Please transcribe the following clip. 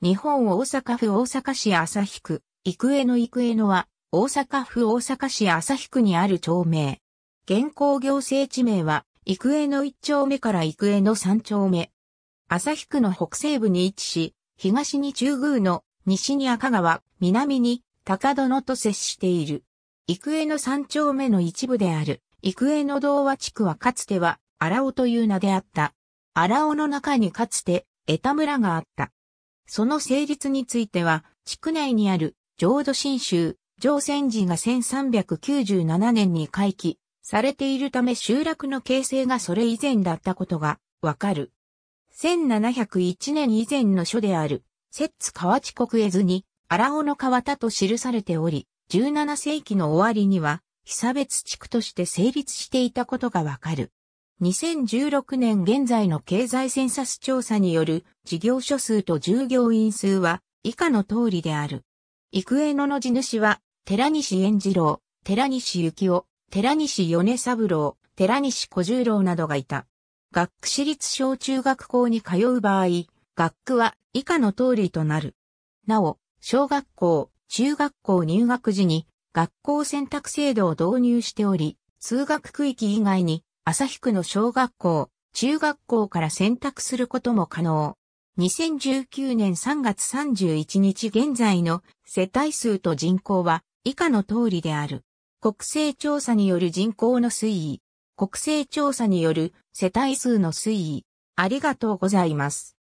日本大阪府大阪市旭区、幾重の幾重のは、大阪府大阪市旭区にある町名。現行行政地名は、幾重の一丁目から幾重の三丁目。旭区の北西部に位置し、東に中宮の、西に赤川、南に高殿と接している。幾重の三丁目の一部である、幾重の童話地区はかつては、荒尾という名であった。荒尾の中にかつて、江田村があった。その成立については、地区内にある浄土真宗、浄泉寺が1397年に回帰されているため集落の形成がそれ以前だったことがわかる。1701年以前の書である、摂津河内国絵図に、荒尾の河田と記されており、17世紀の終わりには、被差別地区として成立していたことがわかる。2016年現在の経済センサス調査による事業所数と従業員数は以下の通りである。幾重野の地主は、寺西円次郎、寺西幸夫、寺西米三郎、寺西小十郎などがいた。学区私立小中学校に通う場合、学区は以下の通りとなる。なお、小学校、中学校入学時に学校選択制度を導入しており、通学区域以外に旭区の小学校、中学校から選択することも可能。2019年3月31日現在の世帯数と人口は以下の通りである。国勢調査による人口の推移。国勢調査による世帯数の推移。ありがとうございます。